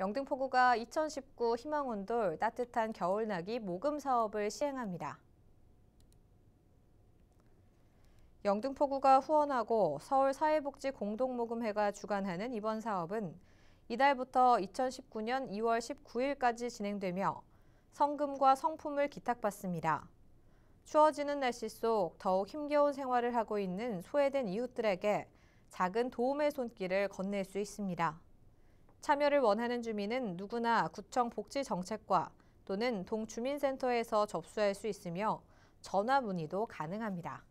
영등포구가 2019 희망온돌 따뜻한 겨울나기 모금 사업을 시행합니다. 영등포구가 후원하고 서울사회복지공동모금회가 주관하는 이번 사업은 이달부터 2019년 2월 19일까지 진행되며 성금과 성품을 기탁받습니다. 추워지는 날씨 속 더욱 힘겨운 생활을 하고 있는 소외된 이웃들에게 작은 도움의 손길을 건넬 수 있습니다. 참여를 원하는 주민은 누구나 구청 복지 정책과 또는 동주민센터에서 접수할 수 있으며 전화 문의도 가능합니다.